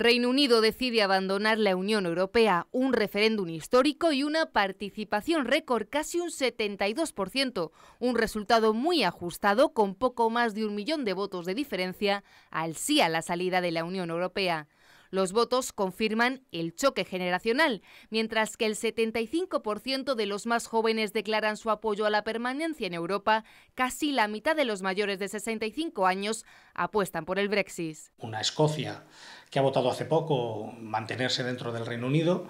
Reino Unido decide abandonar la Unión Europea, un referéndum histórico y una participación récord casi un 72%, un resultado muy ajustado con poco más de un millón de votos de diferencia al sí a la salida de la Unión Europea. Los votos confirman el choque generacional, mientras que el 75% de los más jóvenes declaran su apoyo a la permanencia en Europa, casi la mitad de los mayores de 65 años apuestan por el Brexit. Una Escocia que ha votado hace poco mantenerse dentro del Reino Unido,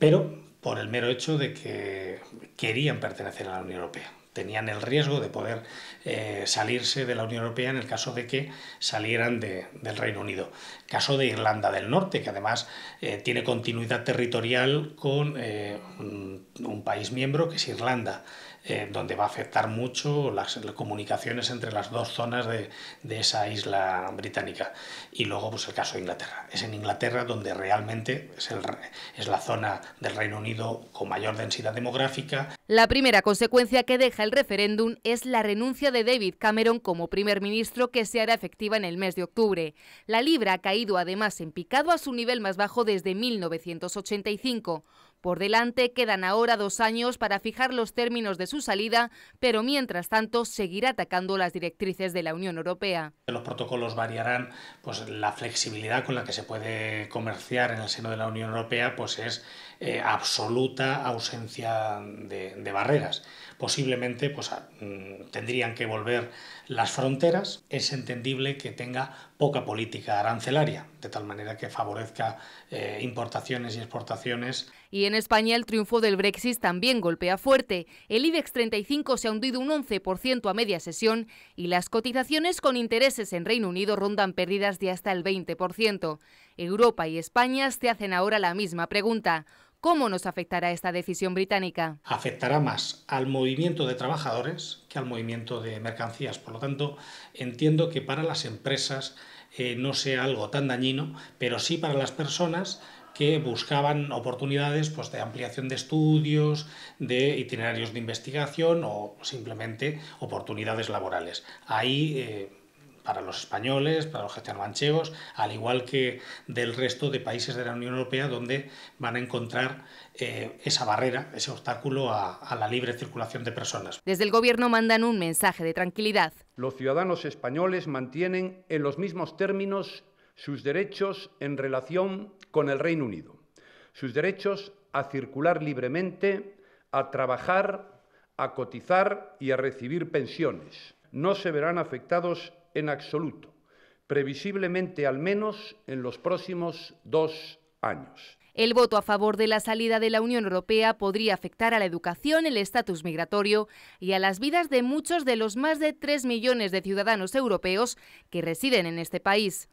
pero por el mero hecho de que querían pertenecer a la Unión Europea tenían el riesgo de poder eh, salirse de la Unión Europea en el caso de que salieran de, del Reino Unido. Caso de Irlanda del Norte, que además eh, tiene continuidad territorial con eh, un, país miembro que es Irlanda, donde va a afectar mucho las, comunicaciones entre las dos zonas de, de, esa isla británica. Y luego pues, el caso de Inglaterra. Es en Inglaterra donde realmente es, es la zona del Reino Unido con mayor densidad demográfica. La primera consecuencia que deja el referéndum es la renuncia de David Cameron como primer ministro que se hará efectiva en el mes de octubre. La libra ha caído además en picado a su nivel más bajo desde 1985. Por delante quedan ahora dos años para fijar los términos de su salida, pero mientras tanto seguirá atacando las directrices de la Unión Europea. Los protocolos variarán, pues la flexibilidad con la que se puede comerciar en el seno de la Unión Europea pues es eh, absoluta ausencia de, barreras. Posiblemente pues, ah, mm, tendrían que volver las fronteras. Es entendible que tenga poca política arancelaria, de tal manera que favorezca eh, importaciones y exportaciones. Y en España el triunfo del Brexit también golpea fuerte. El IBEX 35 se ha hundido un 11% a media sesión y las cotizaciones con intereses en Reino Unido rondan pérdidas de hasta el 20%. Europa y España se hacen ahora la misma pregunta. ¿Cómo nos afectará esta decisión británica? Afectará más al movimiento de trabajadores que al movimiento de mercancías. Por lo tanto, entiendo que para las empresas eh, no sea algo tan dañino, pero sí para las personas que buscaban oportunidades pues, de ampliación de estudios, de itinerarios de investigación o simplemente oportunidades laborales. Ahí eh, para los españoles, para los gestanomanchegos, al igual que del resto de países de la Unión Europea donde van a encontrar eh, esa barrera, ese obstáculo a, a la libre circulación de personas. Desde el Gobierno mandan un mensaje de tranquilidad. Los ciudadanos españoles mantienen en los mismos términos sus derechos en relación con el Reino Unido, sus derechos a circular libremente, a trabajar, a cotizar y a recibir pensiones. No se verán afectados en absoluto, previsiblemente al menos en los próximos dos años. El voto a favor de la salida de la Unión Europea podría afectar a la educación, el estatus migratorio y a las vidas de muchos de los más de tres millones de ciudadanos europeos que residen en este país.